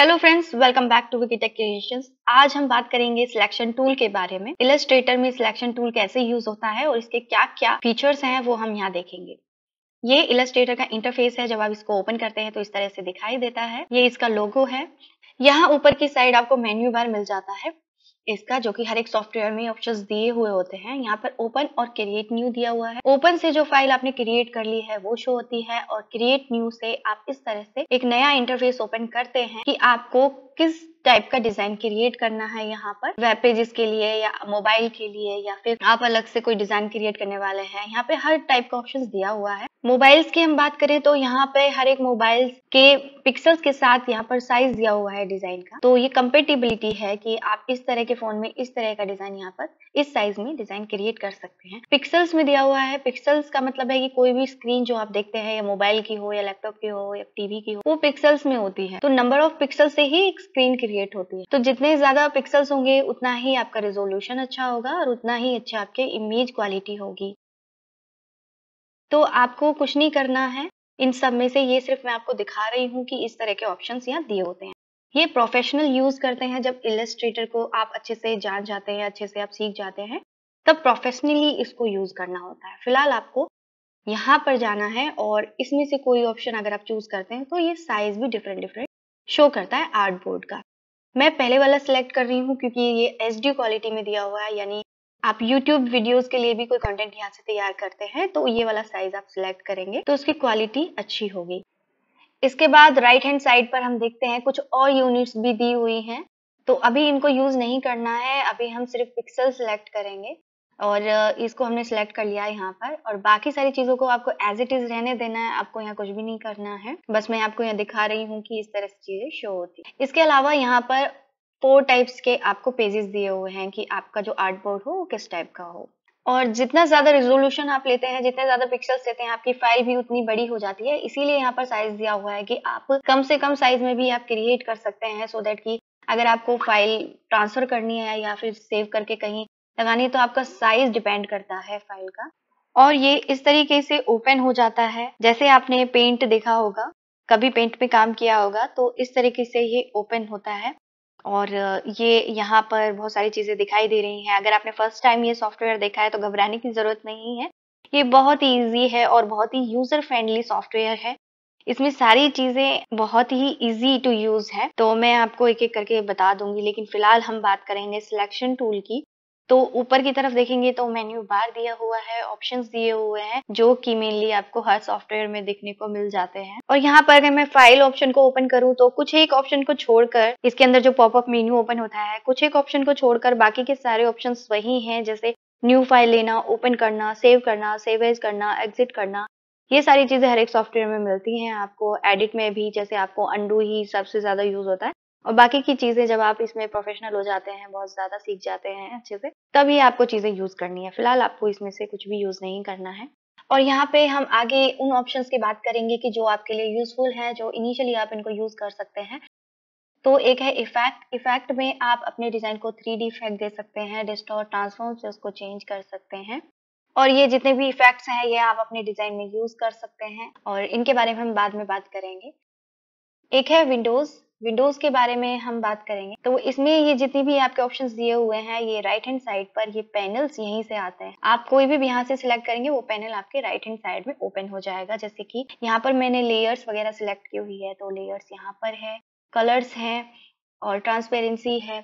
hello friends welcome back to Vicky creations आज हम बात करेंगे सिलेक्शन टूल के बारे में इलस्ट्रेटर में सिलेक्शन टूल कैसे यूज होता है और इसके क्या क्या फीचर्स हैं वो हम यहाँ देखेंगे ये इलस्ट्रेटर का इंटरफेस है जब आप इसको ओपन करते हैं तो इस तरह से दिखाई देता है ये इसका लोगो है यहाँ ऊपर की साइड आपको मेन्यू बार मिल जाता है इसका जो कि हर एक सॉफ्टवेयर में ऑप्शन दिए हुए होते हैं यहाँ पर ओपन और क्रिएट न्यू दिया हुआ है ओपन से जो फाइल आपने क्रिएट कर ली है वो शो होती है और क्रिएट न्यू से आप इस तरह से एक नया इंटरफेस ओपन करते हैं कि आपको किस टाइप का डिजाइन क्रिएट करना है यहाँ पर वेब पेजेस के लिए या मोबाइल के लिए या फिर आप अलग से कोई डिजाइन क्रिएट करने वाले हैं यहाँ पे हर टाइप का ऑप्शन दिया हुआ है मोबाइल्स की हम बात करें तो यहाँ पे हर एक मोबाइल के पिक्सल्स के साथ यहाँ पर साइज दिया हुआ है डिजाइन का तो ये कंपेटेबिलिटी है कि आप इस तरह के फोन में इस तरह का डिजाइन यहाँ पर इस साइज में डिजाइन क्रिएट कर सकते हैं पिक्सल्स में दिया हुआ है पिक्सल्स का मतलब है कि कोई भी स्क्रीन जो आप देखते हैं या मोबाइल की हो या लैपटॉप की हो या टीवी की हो वो पिक्सल्स में होती है तो नंबर ऑफ पिक्सल से ही एक स्क्रीन क्रिएट होती है तो जितने ज्यादा पिक्सल्स होंगे उतना ही आपका रिजोल्यूशन अच्छा होगा और उतना ही अच्छा आपके इमेज क्वालिटी होगी तो आपको कुछ नहीं करना है इन सब में से ये सिर्फ मैं आपको दिखा रही हूँ कि इस तरह के ऑप्शन यहाँ दिए होते हैं ये प्रोफेशनल यूज करते हैं जब इलेट्रेटर को आप अच्छे से जान जाते हैं अच्छे से आप सीख जाते हैं तब प्रोफेशनली इसको यूज करना होता है फिलहाल आपको यहाँ पर जाना है और इसमें से कोई ऑप्शन अगर आप चूज करते हैं तो ये साइज भी डिफरेंट डिफरेंट शो करता है आर्ट बोर्ड का मैं पहले वाला सिलेक्ट कर रही हूँ क्योंकि ये एच क्वालिटी में दिया हुआ है यानी आप YouTube वीडियोस के लिए भी कोई कंटेंट यहाँ से तैयार करते हैं तो ये वाला साइज आप सिलेक्ट करेंगे तो उसकी क्वालिटी अच्छी होगी इसके बाद राइट हैंड साइड पर हम देखते हैं कुछ और यूनिट्स भी दी हुई हैं तो अभी इनको यूज नहीं करना है अभी हम सिर्फ पिक्सल सिलेक्ट करेंगे और इसको हमने सेलेक्ट कर लिया है यहाँ पर और बाकी सारी चीज़ों को आपको एज इट इज़ रहने देना है आपको यहाँ कुछ भी नहीं करना है बस मैं आपको यहाँ दिखा रही हूँ कि इस तरह से चीज़ें शो होती है इसके अलावा यहाँ पर फोर टाइप्स के आपको पेजेस दिए हुए हैं कि आपका जो आर्ट बोर्ड हो वो किस टाइप का हो और जितना ज़्यादा रिजोल्यूशन आप लेते हैं जितने ज़्यादा पिक्सल्स लेते हैं आपकी फाइल भी उतनी बड़ी हो जाती है इसीलिए यहाँ पर साइज दिया हुआ है कि आप कम से कम साइज में भी आप क्रिएट कर सकते हैं सो so की कि अगर आपको फाइल ट्रांसफर करनी है या फिर सेव करके कहीं लगानी है तो आपका साइज डिपेंड करता है फाइल का और ये इस तरीके से ओपन हो जाता है जैसे आपने पेंट देखा होगा कभी पेंट पे काम किया होगा तो इस तरीके से ये ओपन होता है और ये यहाँ पर बहुत सारी चीज़ें दिखाई दे रही हैं अगर आपने फर्स्ट टाइम ये सॉफ्टवेयर देखा है तो घबराने की ज़रूरत नहीं है ये बहुत ही ईजी है और बहुत ही यूज़र फ्रेंडली सॉफ्टवेयर है इसमें सारी चीज़ें बहुत ही इजी टू यूज़ है तो मैं आपको एक एक करके बता दूंगी लेकिन फिलहाल हम बात करेंगे सिलेक्शन टूल की तो ऊपर की तरफ देखेंगे तो मेन्यू बार दिया हुआ है ऑप्शंस दिए हुए हैं जो कि मेनली आपको हर सॉफ्टवेयर में देखने को मिल जाते हैं और यहाँ पर अगर मैं फाइल ऑप्शन को ओपन करूँ तो कुछ एक ऑप्शन को छोड़कर इसके अंदर जो पॉपअप मेन्यू ओपन होता है कुछ एक ऑप्शन को छोड़कर बाकी के सारे ऑप्शन वही है जैसे न्यू फाइल लेना ओपन करना सेव करना सेवेज करना एग्जिट करना ये सारी चीज़ें हर एक सॉफ्टवेयर में मिलती हैं आपको एडिट में भी जैसे आपको अंडू ही सबसे ज़्यादा यूज़ होता है और बाकी की चीज़ें जब आप इसमें प्रोफेशनल हो जाते हैं बहुत ज़्यादा सीख जाते हैं अच्छे से तभी आपको चीज़ें यूज़ करनी है फिलहाल आपको इसमें से कुछ भी यूज़ नहीं करना है और यहाँ पे हम आगे उन ऑप्शंस की बात करेंगे कि जो आपके लिए यूज़फुल है जो इनिशियली आप इनको यूज़ कर सकते हैं तो एक है इफेक्ट इफेक्ट में आप अपने डिज़ाइन को थ्री डी इफेक्ट दे सकते हैं डिस्टोर ट्रांसफॉर्म से उसको चेंज कर सकते हैं और ये जितने भी इफेक्ट्स हैं ये आप अपने डिज़ाइन में यूज़ कर सकते हैं और इनके बारे में हम बाद में बात करेंगे एक है विंडोज़ विंडोज के बारे में हम बात करेंगे तो इसमें ये जितनी भी आपके ऑप्शन दिए हुए हैं ये राइट हैंड साइड पर ये पैनल्स यहीं से आते हैं आप कोई भी यहाँ से सिलेक्ट करेंगे वो पैनल आपके राइट हैंड साइड में ओपन हो जाएगा जैसे कि यहाँ पर मैंने लेयर्स वगैरह सिलेक्ट की हुई है तो लेयर्स यहाँ पर है कलर्स हैं और ट्रांसपेरेंसी है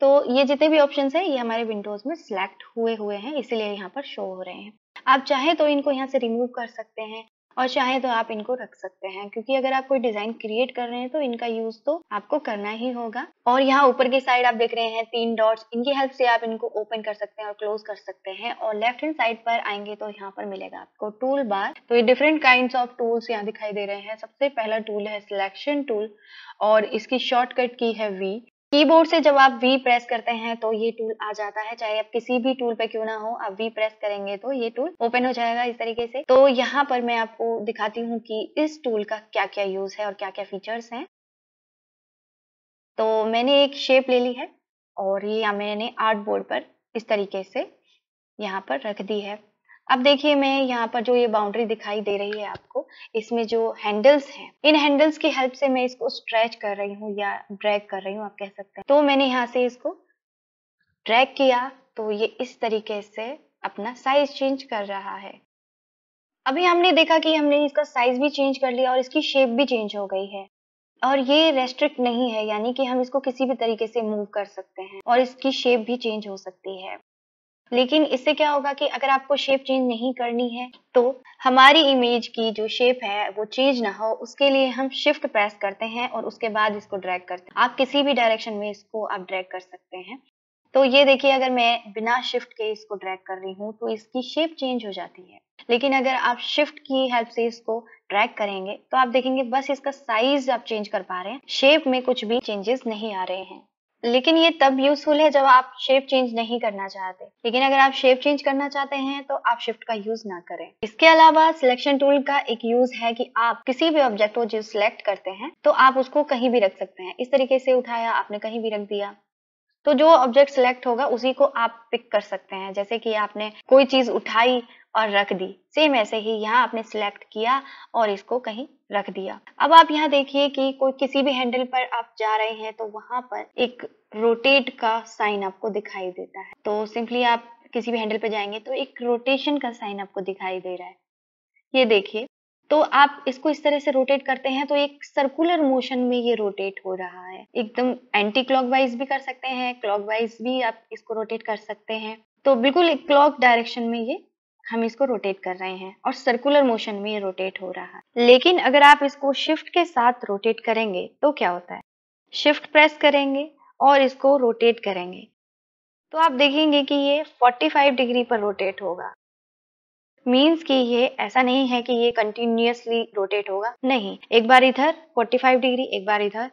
तो ये जितने भी ऑप्शन है ये हमारे विंडोज में सिलेक्ट हुए हुए हैं इसीलिए यहाँ पर शो हो रहे हैं आप चाहे तो इनको यहाँ से रिमूव कर सकते हैं और चाहे तो आप इनको रख सकते हैं क्योंकि अगर आप कोई डिजाइन क्रिएट कर रहे हैं तो इनका यूज तो आपको करना ही होगा और यहाँ ऊपर की साइड आप देख रहे हैं तीन डॉट्स इनकी हेल्प से आप इनको ओपन कर सकते हैं और क्लोज कर सकते हैं और लेफ्ट हैंड साइड पर आएंगे तो यहाँ पर मिलेगा आपको टूल बार तो ये डिफरेंट काइंड ऑफ टूल्स यहाँ दिखाई दे रहे हैं सबसे पहला टूल है सिलेक्शन टूल और इसकी शॉर्टकट की है वी कीबोर्ड से जब आप वी प्रेस करते हैं तो ये टूल आ जाता है चाहे आप किसी भी टूल पे क्यों ना हो आप वी प्रेस करेंगे तो ये टूल ओपन हो जाएगा इस तरीके से तो यहाँ पर मैं आपको दिखाती हूँ कि इस टूल का क्या क्या यूज है और क्या क्या फीचर्स हैं तो मैंने एक शेप ले ली है और ये मैंने आर्ट बोर्ड पर इस तरीके से यहाँ पर रख दी है अब देखिए मैं यहाँ पर जो ये बाउंड्री दिखाई दे रही है आपको इसमें जो हैंडल्स हैं इन हैंडल्स की हेल्प से मैं इसको स्ट्रेच कर रही हूँ या ड्रैग कर रही हूँ आप कह सकते हैं तो मैंने यहाँ से इसको ड्रैग किया तो ये इस तरीके से अपना साइज चेंज कर रहा है अभी हमने देखा कि हमने इसका साइज भी चेंज कर लिया और इसकी शेप भी चेंज हो गई है और ये रेस्ट्रिक्ट नहीं है यानी कि हम इसको किसी भी तरीके से मूव कर सकते हैं और इसकी शेप भी चेंज हो सकती है लेकिन इससे क्या होगा कि अगर आपको शेप चेंज नहीं करनी है तो हमारी इमेज की जो शेप है वो चेंज ना हो उसके लिए हम शिफ्ट प्रेस करते हैं और उसके बाद इसको ड्रैग करते हैं आप किसी भी डायरेक्शन में इसको आप ड्रैग कर सकते हैं तो ये देखिए अगर मैं बिना शिफ्ट के इसको ड्रैग कर रही हूँ तो इसकी शेप चेंज हो जाती है लेकिन अगर आप शिफ्ट की हेल्प से इसको ड्रैग करेंगे तो आप देखेंगे बस इसका साइज आप चेंज कर पा रहे हैं शेप में कुछ भी चेंजेस नहीं आ रहे हैं लेकिन ये तब यूजफुल है जब आप शेप चेंज नहीं करना चाहते लेकिन अगर आप शेप चेंज करना चाहते हैं तो आप शिफ्ट का यूज ना करें इसके अलावा सिलेक्शन टूल का एक यूज है कि आप किसी भी ऑब्जेक्ट को जो सिलेक्ट करते हैं तो आप उसको कहीं भी रख सकते हैं इस तरीके से उठाया आपने कहीं भी रख दिया तो जो ऑब्जेक्ट सिलेक्ट होगा उसी को आप पिक कर सकते हैं जैसे कि आपने कोई चीज उठाई और रख दी सेम ऐसे ही यहाँ आपने सिलेक्ट किया और इसको कहीं रख दिया अब आप यहाँ देखिए कि कोई किसी भी हैंडल पर आप जा रहे हैं तो वहां पर एक रोटेट का साइन आपको दिखाई देता है तो सिंपली आप किसी भी हैंडल पर जाएंगे तो एक रोटेशन का साइन आपको दिखाई दे रहा है ये देखिए तो आप इसको इस तरह से रोटेट करते हैं तो एक सर्कुलर मोशन में ये रोटेट हो रहा है एकदम एंटी क्लॉकवाइज भी कर सकते हैं क्लॉकवाइज भी आप इसको रोटेट कर सकते हैं तो बिल्कुल एक क्लॉक डायरेक्शन में ये हम इसको रोटेट कर रहे हैं और सर्कुलर मोशन में रोटेट हो रहा है लेकिन अगर आप इसको शिफ्ट के साथ रोटेट करेंगे तो क्या होता है शिफ्ट प्रेस करेंगे और इसको रोटेट करेंगे तो आप देखेंगे कि ये 45 डिग्री पर रोटेट होगा मीन्स कि ये ऐसा नहीं है कि ये कंटिन्यूसली रोटेट होगा नहीं एक बार इधर 45 डिग्री एक बार इधर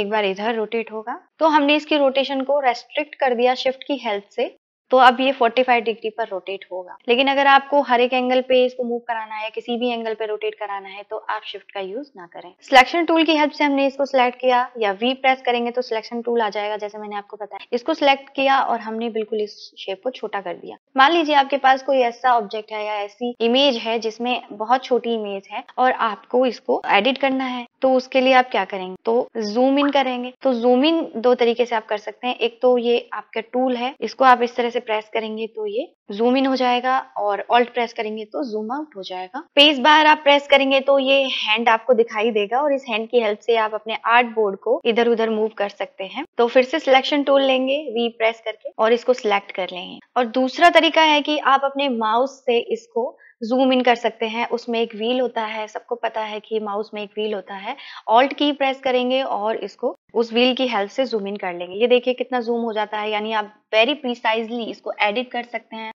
एक बार इधर रोटेट होगा तो हमने इसकी रोटेशन को रेस्ट्रिक्ट कर दिया शिफ्ट की हेल्प से तो अब ये 45 डिग्री पर रोटेट होगा लेकिन अगर आपको हर एक एंगल पे इसको मूव कराना है किसी भी एंगल पे रोटेट कराना है तो आप शिफ्ट का यूज ना करें सिलेक्शन टूल की हेल्प से हमने इसको सिलेक्ट किया या वी प्रेस करेंगे तो सिलेक्शन टूल आ जाएगा जैसे मैंने आपको बताया इसको सिलेक्ट किया और हमने बिल्कुल इस शेप को छोटा कर दिया मान लीजिए आपके पास कोई ऐसा ऑब्जेक्ट है या ऐसी इमेज है जिसमें बहुत छोटी इमेज है और आपको इसको एडिट करना है तो उसके लिए आप क्या करेंगे तो जूम इन करेंगे तो जूम इन दो तरीके से आप कर सकते हैं एक तो ये आपका टूल है इसको आप इस तरह से प्रेस करेंगे तो ये जूम इन हो जाएगा और ऑल्ट प्रेस करेंगे तो जूम आउट हो जाएगा स्पेस बार आप प्रेस करेंगे तो ये हैंड आपको दिखाई देगा और इस हैंड की हेल्प से आप अपने आर्ट बोर्ड को इधर उधर मूव कर सकते हैं तो फिर से सिलेक्शन टूल लेंगे वी प्रेस करके और इसको सिलेक्ट कर लेंगे और दूसरा तरीका है कि आप अपने माउस से इसको जूम इन कर सकते हैं उसमें एक व्हील होता है सबको पता है कि माउस में एक व्हील होता है ऑल्ट की प्रेस करेंगे और इसको उस व्हील की हेल्प से जूम इन कर लेंगे ये देखिए कितना जूम हो जाता है यानी आप वेरी प्रिसाइजली इसको एडिट कर सकते हैं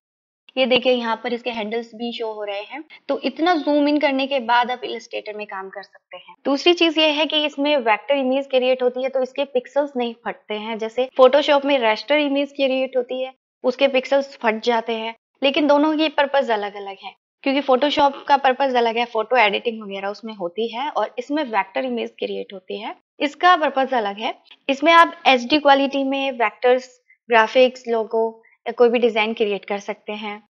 ये देखिए यहाँ पर इसके हैंडल्स भी शो हो रहे हैं तो इतना जूम इन करने के बाद आप इलस्ट्रेटर में काम कर सकते हैं दूसरी चीज ये है कि इसमें वेक्टर इमेज क्रिएट होती है तो इसके पिक्सल्स नहीं फटते हैं जैसे फोटोशॉप में रेस्टर इमेज क्रिएट होती है उसके पिक्सल्स फट जाते हैं लेकिन दोनों की पर्पज अलग अलग है क्योंकि फोटोशॉप का पर्पज अलग है फोटो एडिटिंग वगैरह उसमें होती है और इसमें वेक्टर इमेज क्रिएट होती है इसका पर्पज अलग है इसमें आप एच क्वालिटी में वैक्टर्स ग्राफिक्स लोगो कोई भी डिजाइन क्रिएट कर सकते हैं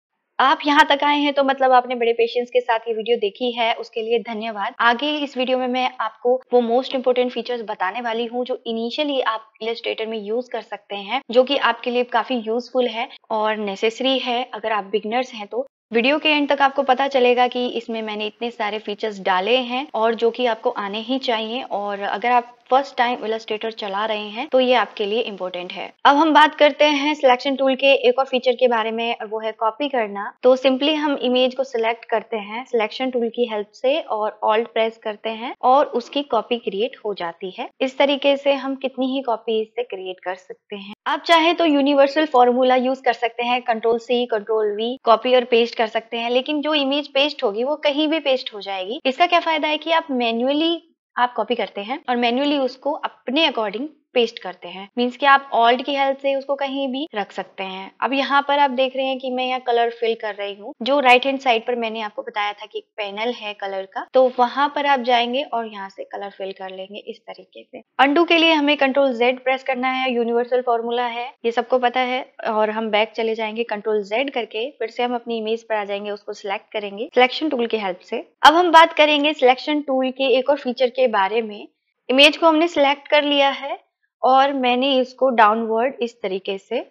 आप यहाँ तक आए हैं तो मतलब आपने बड़े पेशेंस के साथ ये वीडियो देखी है उसके लिए धन्यवाद आगे इस वीडियो में मैं आपको वो मोस्ट इम्पोर्टेंट फीचर्स बताने वाली हूँ जो इनिशियली आप इलेस्ट्रेटर में यूज कर सकते हैं जो कि आपके लिए काफी यूजफुल है और नेसेसरी है अगर आप बिगनर्स हैं तो वीडियो के एंड तक आपको पता चलेगा कि इसमें मैंने इतने सारे फीचर्स डाले हैं और जो कि आपको आने ही चाहिए और अगर आप फर्स्ट टाइम इलास्ट्रेटर चला रहे हैं तो ये आपके लिए इम्पोर्टेंट है अब हम बात करते हैं सिलेक्शन टूल के एक और फीचर के बारे में और वो है कॉपी करना तो सिंपली हम इमेज को सिलेक्ट करते हैं सिलेक्शन टूल की हेल्प से और ऑल्ट प्रेस करते हैं और उसकी कॉपी क्रिएट हो जाती है इस तरीके से हम कितनी ही कॉपी इससे क्रिएट कर सकते हैं आप चाहे तो यूनिवर्सल फॉर्मूला यूज कर सकते हैं control C control V copy और पेस्ट कर सकते हैं लेकिन जो इमेज पेस्ट होगी वो कहीं भी पेस्ट हो जाएगी इसका क्या फायदा है कि आप मैन्युअली आप कॉपी करते हैं और मैन्युअली उसको अपने अकॉर्डिंग पेस्ट करते हैं मीन्स कि आप ऑल्ट की हेल्प से उसको कहीं भी रख सकते हैं अब यहाँ पर आप देख रहे हैं कि मैं यहाँ कलर फिल कर रही हूँ जो राइट हैंड साइड पर मैंने आपको बताया था कि एक पैनल है कलर का तो वहां पर आप जाएंगे और यहाँ से कलर फिल कर लेंगे इस तरीके से अंडू के लिए हमें कंट्रोल जेड प्रेस करना है यूनिवर्सल फॉर्मूला है ये सबको पता है और हम बैक चले जाएंगे कंट्रोल जेड करके फिर से हम अपनी इमेज पर आ जाएंगे उसको सिलेक्ट करेंगे सिलेक्शन टूल की हेल्प से अब हम बात करेंगे सिलेक्शन टूल के एक और फीचर के बारे में इमेज को हमने सिलेक्ट कर लिया है और मैंने इसको डाउनवर्ड इस तरीके से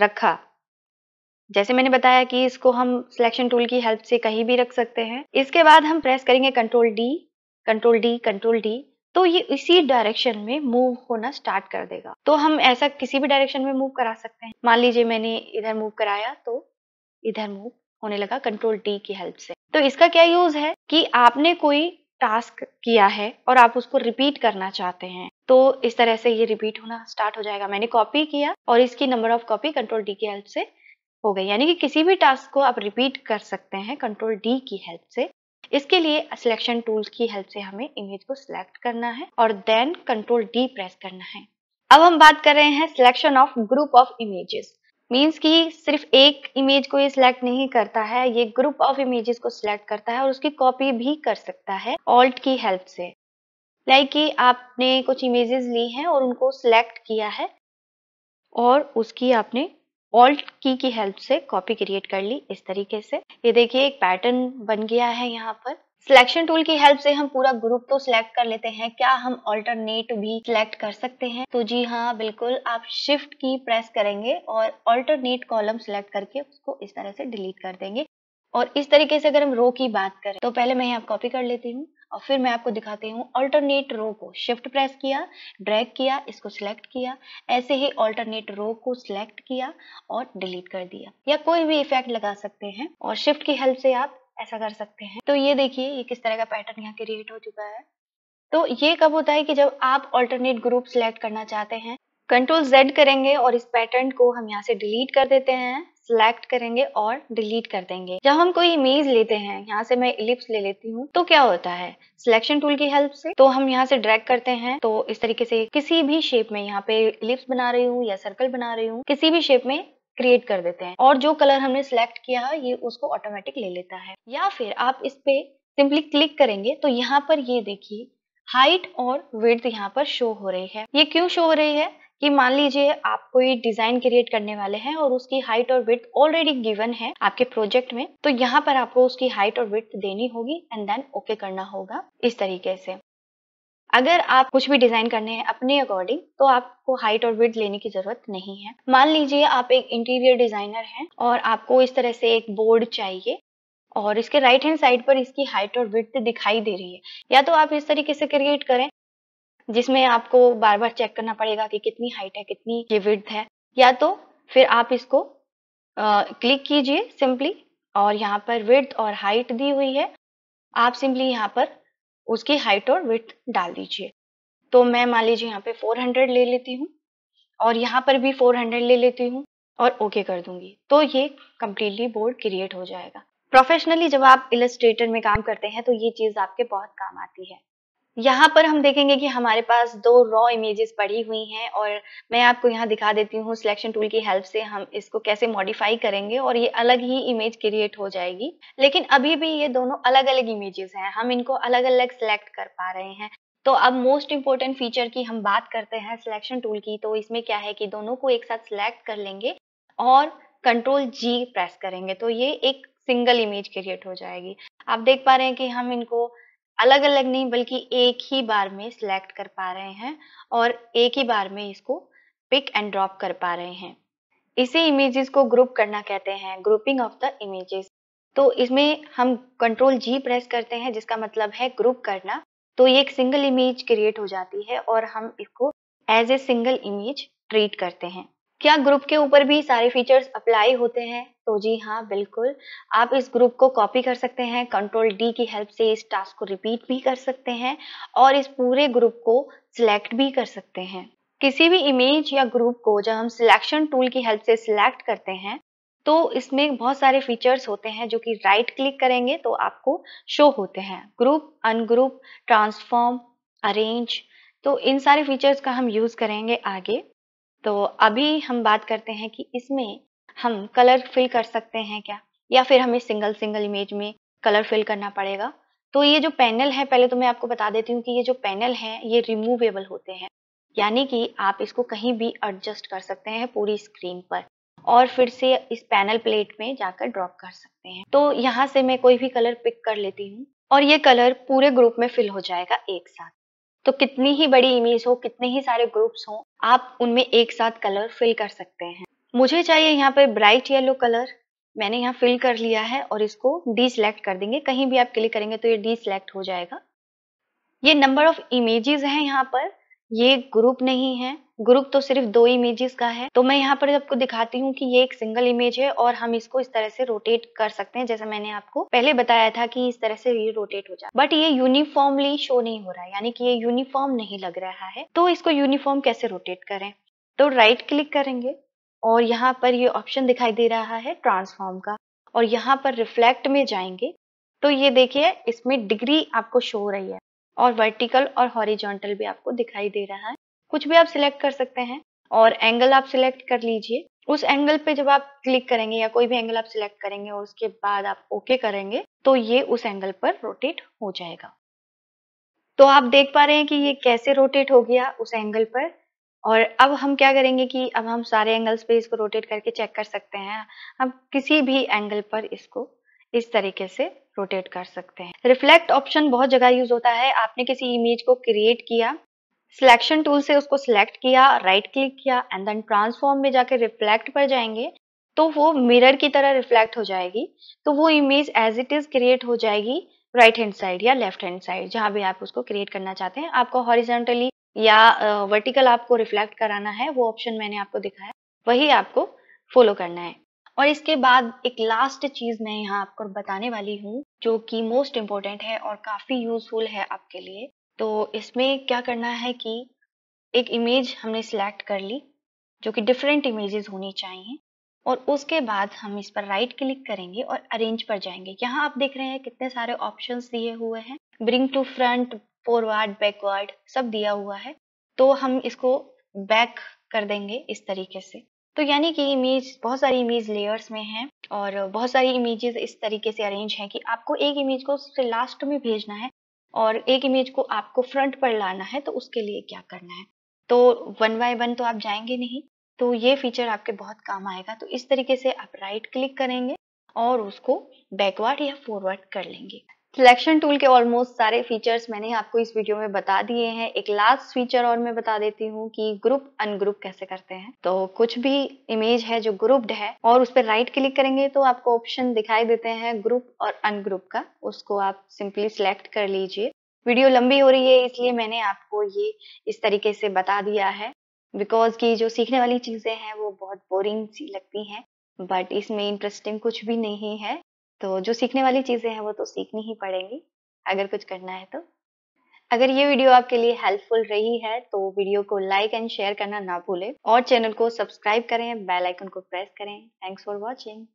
रखा जैसे मैंने बताया कि इसको हम सिलेक्शन टूल की हेल्प से कहीं भी रख सकते हैं इसके बाद हम प्रेस करेंगे control D control D control D तो ये इसी डायरेक्शन में मूव होना स्टार्ट कर देगा तो हम ऐसा किसी भी डायरेक्शन में मूव करा सकते हैं मान लीजिए मैंने इधर मूव कराया तो इधर मूव होने लगा कंट्रोल डी की हेल्प से तो इसका क्या यूज है कि आपने कोई टास्क किया है और आप उसको रिपीट करना चाहते हैं तो इस तरह से ये रिपीट होना स्टार्ट हो जाएगा मैंने कॉपी किया और इसकी number of copy control D की हेल्प से हो गई यानी कि किसी भी टास्क को आप रिपीट कर सकते हैं कंट्रोल डी की हेल्प से इसके लिए सिलेक्शन टूल्स की हेल्प से हमें इमेज को सिलेक्ट करना है और देन कंट्रोल डी प्रेस करना है अब हम बात कर रहे हैं selection of group of images means कि सिर्फ एक इमेज को ये सिलेक्ट नहीं करता है ये ग्रुप ऑफ इमेजेस को सिलेक्ट करता है और उसकी कॉपी भी कर सकता है ऑल्ट की हेल्प से लाइक like कि आपने कुछ इमेजेस ली हैं और उनको सिलेक्ट किया है और उसकी आपने ऑल्ट की की हेल्प से कॉपी क्रिएट कर ली इस तरीके से ये देखिए एक पैटर्न बन गया है यहाँ पर सिलेक्शन टूल की हेल्प से हम पूरा ग्रुप तो सिलेक्ट कर लेते हैं क्या हम अल्टरनेट भी सिलेक्ट कर सकते हैं तो जी हाँ बिल्कुल आप शिफ्ट की प्रेस करेंगे और अल्टरनेट कॉलम सिलेक्ट करके उसको इस तरह से डिलीट कर देंगे और इस तरीके से अगर हम रो की बात करें तो पहले मैं यहाँ कॉपी कर लेती हूँ और फिर मैं आपको दिखाती हूँ अल्टरनेट रो को शिफ्ट प्रेस किया ड्रैग किया इसको सिलेक्ट किया ऐसे ही अल्टरनेट रो को सिलेक्ट किया और डिलीट कर दिया या कोई भी इफेक्ट लगा सकते हैं और शिफ्ट की हेल्प से आप ऐसा कर सकते हैं तो ये देखिए ये किस तरह का पैटर्न यहाँ क्रिएट हो चुका है तो ये कब होता है कि जब आप ऑल्टरनेट ग्रुप सेलेक्ट करना चाहते हैं कंट्रोल जेड करेंगे और इस पैटर्न को हम यहाँ से डिलीट कर देते हैं सिलेक्ट करेंगे और डिलीट कर देंगे जब हम कोई इमेज लेते हैं यहाँ से मैं इलिप्स ले लेती हूँ तो क्या होता है सिलेक्शन टूल की हेल्प से तो हम यहाँ से ड्रैग करते हैं तो इस तरीके से किसी भी शेप में यहाँ पे इलिप्स बना रही हूँ या सर्कल बना रही हूँ किसी भी शेप में क्रिएट कर देते हैं और जो कलर हमने सिलेक्ट किया है ये उसको ऑटोमेटिक ले लेता है या फिर आप इस पे सिंपली क्लिक करेंगे तो यहाँ पर ये देखिए हाइट और विड्थ यहाँ पर शो हो रही है ये क्यों शो हो रही है कि मान लीजिए आप कोई डिजाइन क्रिएट करने वाले हैं और उसकी हाइट और विथ ऑलरेडी गिवन है आपके प्रोजेक्ट में तो यहाँ पर आपको उसकी हाइट और विथ देनी होगी एंड देन ओके करना होगा इस तरीके से अगर आप कुछ भी डिजाइन करने हैं अपने अकॉर्डिंग तो आपको हाइट और विड लेने की जरूरत नहीं है मान लीजिए आप एक इंटीरियर डिजाइनर हैं और आपको इस तरह से एक बोर्ड चाहिए और इसके राइट हैंड साइड पर इसकी हाइट और विड दिखाई दे रही है या तो आप इस तरीके से क्रिएट करें जिसमें आपको बार बार चेक करना पड़ेगा कि कितनी हाइट है कितनी ये विथ है या तो फिर आप इसको आ, क्लिक कीजिए सिंपली और यहाँ पर विथ और हाइट दी हुई है आप सिंपली यहाँ पर उसकी हाइट और विथ डाल दीजिए तो मैं मान लीजिए यहाँ पे 400 ले लेती हूँ और यहाँ पर भी 400 ले लेती हूँ और ओके कर दूंगी तो ये कम्प्लीटली बोर्ड क्रिएट हो जाएगा प्रोफेशनली जब आप इलस्ट्रेटर में काम करते हैं तो ये चीज़ आपके बहुत काम आती है यहाँ पर हम देखेंगे कि हमारे पास दो रॉ इमेजेस पड़ी हुई हैं और मैं आपको यहाँ दिखा देती हूँ सिलेक्शन टूल की हेल्प से हम इसको कैसे मॉडिफाई करेंगे और ये अलग ही इमेज क्रिएट हो जाएगी लेकिन अभी भी ये दोनों अलग अलग इमेजेस हैं हम इनको अलग अलग सेलेक्ट कर पा रहे हैं तो अब मोस्ट इम्पोर्टेंट फीचर की हम बात करते हैं सिलेक्शन टूल की तो इसमें क्या है कि दोनों को एक साथ सिलेक्ट कर लेंगे और कंट्रोल जी प्रेस करेंगे तो ये एक सिंगल इमेज क्रिएट हो जाएगी आप देख पा रहे हैं कि हम इनको अलग अलग नहीं बल्कि एक ही बार में सिलेक्ट कर पा रहे हैं और एक ही बार में इसको पिक एंड ड्रॉप कर पा रहे हैं इसी इमेजेस को ग्रुप करना कहते हैं ग्रुपिंग ऑफ द इमेजेस तो इसमें हम कंट्रोल जी प्रेस करते हैं जिसका मतलब है ग्रुप करना तो ये एक सिंगल इमेज क्रिएट हो जाती है और हम इसको as a single image treat करते हैं क्या ग्रुप के ऊपर भी सारे फीचर्स अप्लाई होते हैं तो जी हाँ बिल्कुल आप इस ग्रुप को कॉपी कर सकते हैं कंट्रोल डी की हेल्प से इस टास्क को रिपीट भी कर सकते हैं और इस पूरे ग्रुप को सिलेक्ट भी कर सकते हैं किसी भी इमेज या ग्रुप को जब हम सिलेक्शन टूल की हेल्प से सिलेक्ट करते हैं तो इसमें बहुत सारे फीचर्स होते हैं जो कि राइट क्लिक करेंगे तो आपको शो होते हैं ग्रुप अनग्रुप ट्रांसफॉर्म अरेंज तो इन सारे फीचर्स का हम यूज़ करेंगे आगे तो अभी हम बात करते हैं कि इसमें हम कलर फिल कर सकते हैं क्या या फिर हमें सिंगल सिंगल इमेज में कलर फिल करना पड़ेगा तो ये जो पैनल है पहले तो मैं आपको बता देती हूँ कि ये जो पैनल है ये रिमूवेबल होते हैं यानी कि आप इसको कहीं भी एडजस्ट कर सकते हैं पूरी स्क्रीन पर और फिर से इस पैनल प्लेट में जाकर ड्रॉप कर सकते हैं तो यहाँ से मैं कोई भी कलर पिक कर लेती हूँ और ये कलर पूरे ग्रुप में फिल हो जाएगा एक साथ तो कितनी ही बड़ी इमेज हो कितने ही सारे ग्रुप्स हो आप उनमें एक साथ कलर फिल कर सकते हैं मुझे चाहिए यहाँ पे ब्राइट येलो कलर मैंने यहाँ फिल कर लिया है और इसको डी कर देंगे कहीं भी आप क्लिक करेंगे तो ये डी हो जाएगा ये नंबर ऑफ इमेजेस है यहाँ पर ये ग्रुप नहीं है ग्रुप तो सिर्फ दो इमेजेस का है तो मैं यहाँ पर आपको दिखाती हूँ कि ये एक सिंगल इमेज है और हम इसको इस तरह से रोटेट कर सकते हैं जैसा मैंने आपको पहले बताया था कि इस तरह से ये रोटेट हो जाए बट ये यूनिफॉर्मली शो नहीं हो रहा है यानी कि ये यूनिफॉर्म नहीं लग रहा है तो इसको यूनिफॉर्म कैसे रोटेट करें तो राइट क्लिक करेंगे और यहाँ पर ये ऑप्शन दिखाई दे रहा है ट्रांसफॉर्म का और यहाँ पर रिफ्लेक्ट में जाएंगे तो ये देखिए इसमें डिग्री आपको शो हो रही है और वर्टिकल और हॉरिजॉन्टल भी आपको दिखाई दे रहा है कुछ भी आप सिलेक्ट कर सकते हैं और एंगल आप सिलेक्ट कर लीजिए उस एंगल पे जब आप क्लिक करेंगे या कोई भी एंगल आप सिलेक्ट करेंगे और उसके बाद आप ओके okay करेंगे तो ये उस एंगल पर रोटेट हो जाएगा तो आप देख पा रहे हैं कि ये कैसे रोटेट हो गया उस एंगल पर और अब हम क्या करेंगे कि अब हम सारे एंगल्स पे इसको रोटेट करके चेक कर सकते हैं हम किसी भी एंगल पर इसको इस तरीके से रोटेट कर सकते हैं रिफ्लेक्ट ऑप्शन बहुत जगह यूज होता है आपने किसी इमेज को क्रिएट किया सिलेक्शन टूल से उसको सिलेक्ट किया राइट right क्लिक किया एंड देन ट्रांसफॉर्म में जाके रिफ्लेक्ट पर जाएंगे तो वो मिरर की तरह रिफ्लेक्ट हो जाएगी तो वो image as it is create हो जाएगी राइट हैंड साइड या लेफ्ट हैंड साइड जहां भी आप उसको क्रिएट करना चाहते हैं आपको हॉरिजेंटली या वर्टिकल आपको रिफ्लेक्ट कराना है वो ऑप्शन मैंने आपको दिखाया वही आपको फॉलो करना है और इसके बाद एक लास्ट चीज मैं यहाँ आपको बताने वाली हूँ जो कि मोस्ट इम्पोर्टेंट है और काफी यूजफुल है आपके लिए तो इसमें क्या करना है कि एक इमेज हमने सिलेक्ट कर ली जो कि डिफरेंट इमेजेस होनी चाहिए और उसके बाद हम इस पर राइट क्लिक करेंगे और अरेंज पर जाएंगे यहाँ आप देख रहे हैं कितने सारे ऑप्शंस दिए हुए हैं bring to front forward backward सब दिया हुआ है तो हम इसको बैक कर देंगे इस तरीके से तो यानी कि इमेज बहुत सारी इमेज लेयर्स में हैं और बहुत सारी इमेजेस इस तरीके से अरेंज हैं कि आपको एक इमेज को सबसे लास्ट में भेजना है और एक इमेज को आपको फ्रंट पर लाना है तो उसके लिए क्या करना है तो वन बाय वन तो आप जाएंगे नहीं तो ये फीचर आपके बहुत काम आएगा तो इस तरीके से आप राइट क्लिक करेंगे और उसको बैकवर्ड या फॉरवर्ड कर लेंगे सिलेक्शन टूल के ऑलमोस्ट सारे फीचर्स मैंने आपको इस वीडियो में बता दिए हैं एक लास्ट फीचर और मैं बता देती हूँ कि ग्रुप अनग्रुप कैसे करते हैं तो कुछ भी इमेज है जो ग्रुप्ड है और उस पर राइट क्लिक करेंगे तो आपको ऑप्शन दिखाई देते हैं ग्रुप और अनग्रुप का उसको आप सिंपली सिलेक्ट कर लीजिए वीडियो लंबी हो रही है इसलिए मैंने आपको ये इस तरीके से बता दिया है बिकॉज की जो सीखने वाली चीज़ें हैं वो बहुत बोरिंग सी लगती हैं बट इसमें इंटरेस्टिंग कुछ भी नहीं है तो जो सीखने वाली चीज़ें हैं वो तो सीखनी ही पड़ेंगी अगर कुछ करना है तो अगर ये वीडियो आपके लिए हेल्पफुल रही है तो वीडियो को लाइक एंड शेयर करना ना भूलें और चैनल को सब्सक्राइब करें बेल आइकन को प्रेस करें थैंक्स फॉर वॉचिंग